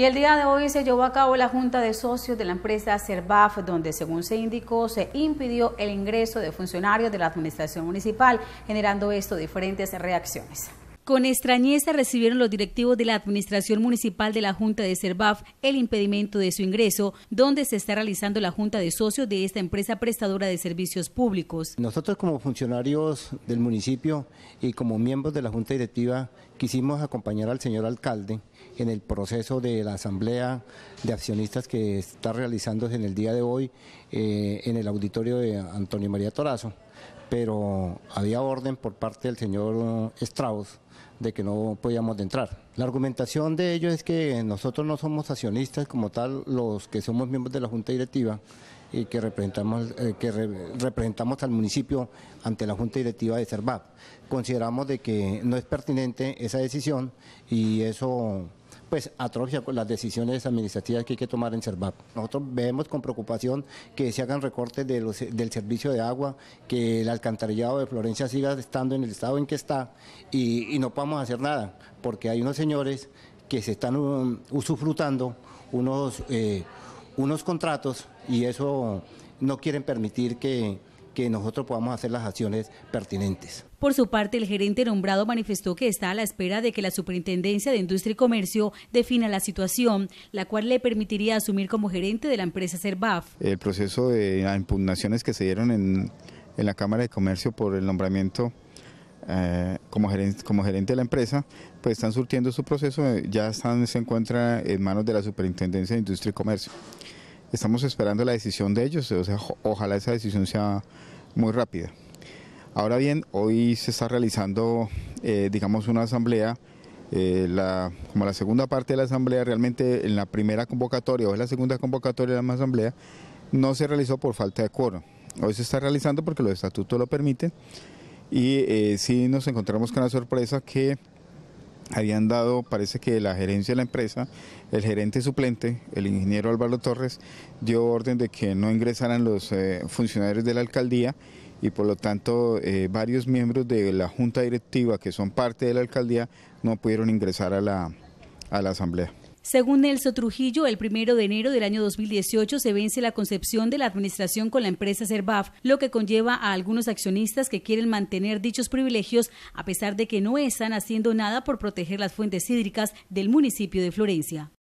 Y el día de hoy se llevó a cabo la junta de socios de la empresa Servaf, donde según se indicó se impidió el ingreso de funcionarios de la administración municipal, generando esto diferentes reacciones. Con extrañeza recibieron los directivos de la Administración Municipal de la Junta de CERBAF el impedimento de su ingreso, donde se está realizando la Junta de Socios de esta empresa prestadora de servicios públicos. Nosotros como funcionarios del municipio y como miembros de la Junta Directiva quisimos acompañar al señor alcalde en el proceso de la asamblea de accionistas que está realizándose en el día de hoy eh, en el auditorio de Antonio María Torazo pero había orden por parte del señor Strauss de que no podíamos entrar. La argumentación de ellos es que nosotros no somos accionistas como tal, los que somos miembros de la Junta Directiva y que representamos, eh, que representamos al municipio ante la Junta Directiva de CERVAP. Consideramos de que no es pertinente esa decisión y eso pues atrofia las decisiones administrativas que hay que tomar en CERVAP. Nosotros vemos con preocupación que se hagan recortes de los, del servicio de agua, que el alcantarillado de Florencia siga estando en el estado en que está y, no podamos hacer nada, porque hay unos señores que se están um, usufrutando unos, eh, unos contratos y eso no quieren permitir que que nosotros podamos hacer las acciones pertinentes. Por su parte, el gerente nombrado manifestó que está a la espera de que la Superintendencia de Industria y Comercio defina la situación, la cual le permitiría asumir como gerente de la empresa CERBAF. El proceso de impugnaciones que se dieron en, la Cámara de Comercio por el nombramiento eh, como, gerente, de la empresa, pues están surtiendo su proceso, ya están, se encuentra en manos de la Superintendencia de Industria y Comercio estamos esperando la decisión de ellos, o sea, ojalá esa decisión sea muy rápida. Ahora bien, hoy se está realizando, eh, digamos, una asamblea, eh, la, como la segunda parte de la asamblea, realmente en la primera convocatoria o en la segunda convocatoria de la asamblea, no se realizó por falta de acuerdo. Hoy se está realizando porque los estatutos lo permiten y eh, sí nos encontramos con la sorpresa que habían dado, parece que la gerencia de la empresa, el gerente suplente, el ingeniero Álvaro Torres, dio orden de que no ingresaran los eh, funcionarios de la alcaldía y por lo tanto eh, varios miembros de la junta directiva que son parte de la alcaldía no pudieron ingresar a la asamblea. Según Nelson Trujillo, el primero de enero del año 2018 se vence la concepción de la administración con la empresa Servaf, lo que conlleva a algunos accionistas que quieren mantener dichos privilegios a pesar de que no están haciendo nada por proteger las fuentes hídricas del municipio de Florencia.